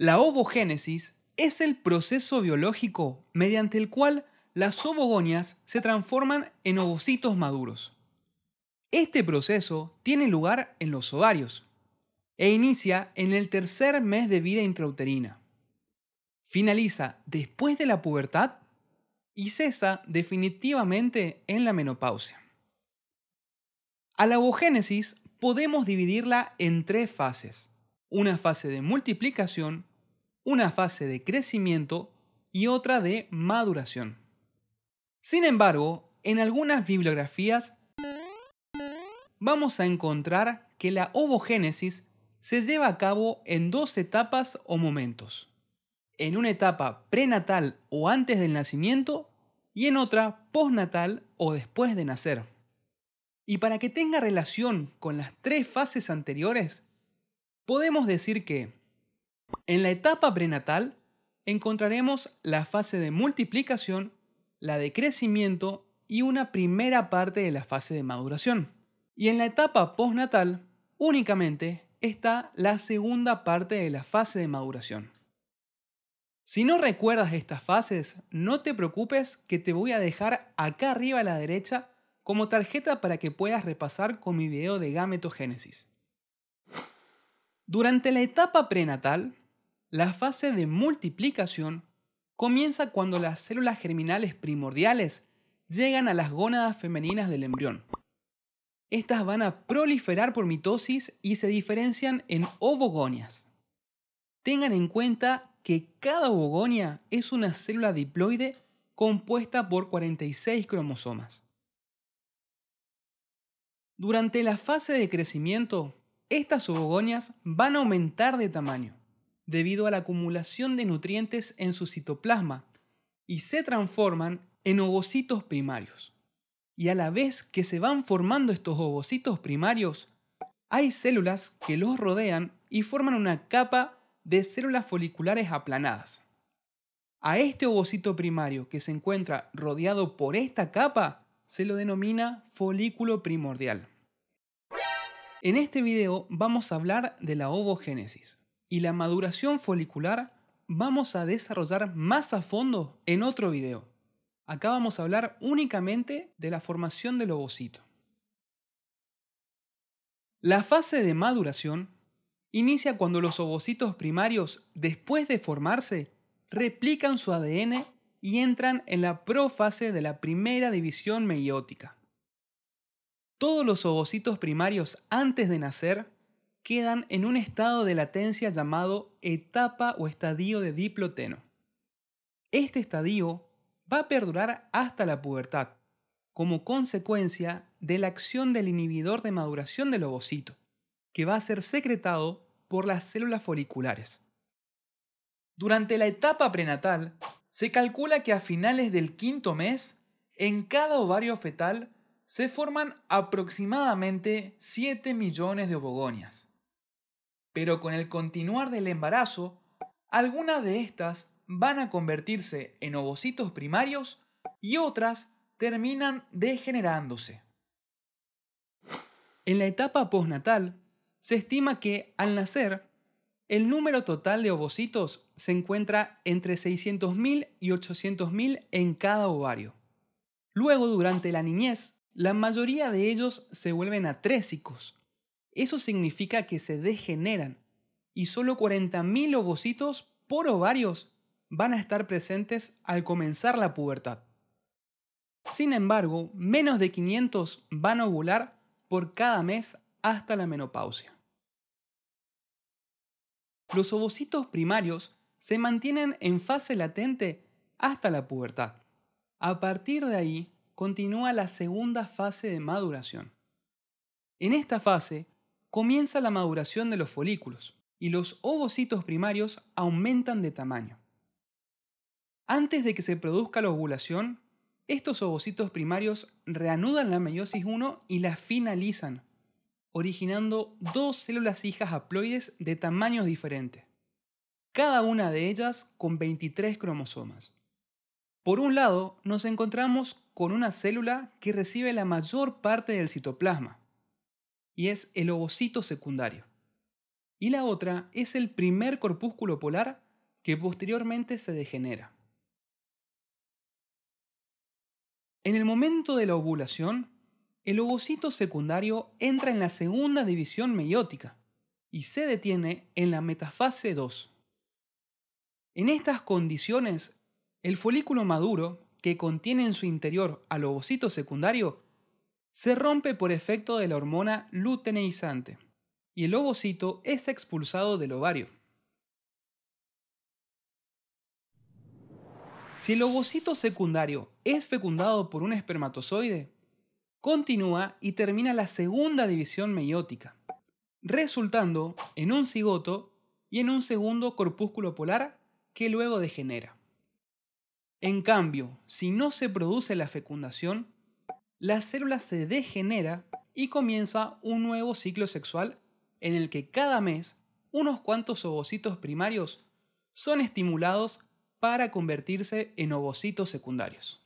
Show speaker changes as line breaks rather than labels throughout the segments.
La ovogénesis es el proceso biológico mediante el cual las ovogonias se transforman en ovocitos maduros. Este proceso tiene lugar en los ovarios e inicia en el tercer mes de vida intrauterina. Finaliza después de la pubertad y cesa definitivamente en la menopausia. A la ovogénesis podemos dividirla en tres fases. Una fase de multiplicación, una fase de crecimiento y otra de maduración. Sin embargo, en algunas bibliografías vamos a encontrar que la ovogénesis se lleva a cabo en dos etapas o momentos. En una etapa prenatal o antes del nacimiento y en otra postnatal o después de nacer. Y para que tenga relación con las tres fases anteriores, podemos decir que en la etapa prenatal encontraremos la fase de multiplicación, la de crecimiento y una primera parte de la fase de maduración. Y en la etapa postnatal únicamente está la segunda parte de la fase de maduración. Si no recuerdas estas fases, no te preocupes que te voy a dejar acá arriba a la derecha como tarjeta para que puedas repasar con mi video de gametogénesis. Durante la etapa prenatal, la fase de multiplicación comienza cuando las células germinales primordiales llegan a las gónadas femeninas del embrión. Estas van a proliferar por mitosis y se diferencian en ovogonias. Tengan en cuenta que cada ovogonia es una célula diploide compuesta por 46 cromosomas. Durante la fase de crecimiento, estas ovogonias van a aumentar de tamaño debido a la acumulación de nutrientes en su citoplasma y se transforman en ovocitos primarios. Y a la vez que se van formando estos ovocitos primarios, hay células que los rodean y forman una capa de células foliculares aplanadas. A este ovocito primario que se encuentra rodeado por esta capa se lo denomina folículo primordial. En este video vamos a hablar de la ovogénesis y la maduración folicular vamos a desarrollar más a fondo en otro video. Acá vamos a hablar únicamente de la formación del ovocito. La fase de maduración inicia cuando los ovocitos primarios, después de formarse, replican su ADN y entran en la profase de la primera división meiótica. Todos los ovocitos primarios antes de nacer quedan en un estado de latencia llamado etapa o estadio de diploteno. Este estadio va a perdurar hasta la pubertad, como consecuencia de la acción del inhibidor de maduración del ovocito, que va a ser secretado por las células foliculares. Durante la etapa prenatal, se calcula que a finales del quinto mes, en cada ovario fetal se forman aproximadamente 7 millones de ovogonias pero con el continuar del embarazo, algunas de estas van a convertirse en ovocitos primarios y otras terminan degenerándose. En la etapa postnatal, se estima que al nacer, el número total de ovocitos se encuentra entre 600.000 y 800.000 en cada ovario. Luego, durante la niñez, la mayoría de ellos se vuelven atrésicos, eso significa que se degeneran y solo 40.000 ovocitos por ovarios van a estar presentes al comenzar la pubertad. Sin embargo, menos de 500 van a ovular por cada mes hasta la menopausia. Los ovocitos primarios se mantienen en fase latente hasta la pubertad. A partir de ahí, continúa la segunda fase de maduración. En esta fase, comienza la maduración de los folículos y los ovocitos primarios aumentan de tamaño. Antes de que se produzca la ovulación, estos ovocitos primarios reanudan la meiosis 1 y la finalizan, originando dos células hijas haploides de tamaños diferentes, cada una de ellas con 23 cromosomas. Por un lado, nos encontramos con una célula que recibe la mayor parte del citoplasma, y es el ovocito secundario. Y la otra es el primer corpúsculo polar que posteriormente se degenera. En el momento de la ovulación, el ovocito secundario entra en la segunda división meiótica y se detiene en la metafase 2. En estas condiciones, el folículo maduro, que contiene en su interior al ovocito secundario, se rompe por efecto de la hormona luteinizante y el ovocito es expulsado del ovario. Si el ovocito secundario es fecundado por un espermatozoide, continúa y termina la segunda división meiótica, resultando en un cigoto y en un segundo corpúsculo polar que luego degenera. En cambio, si no se produce la fecundación, la célula se degenera y comienza un nuevo ciclo sexual en el que cada mes unos cuantos ovocitos primarios son estimulados para convertirse en ovocitos secundarios.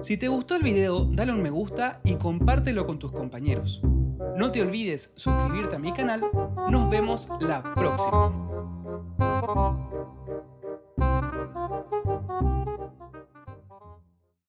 Si te gustó el video, dale un me gusta y compártelo con tus compañeros. No te olvides suscribirte a mi canal. Nos vemos la próxima.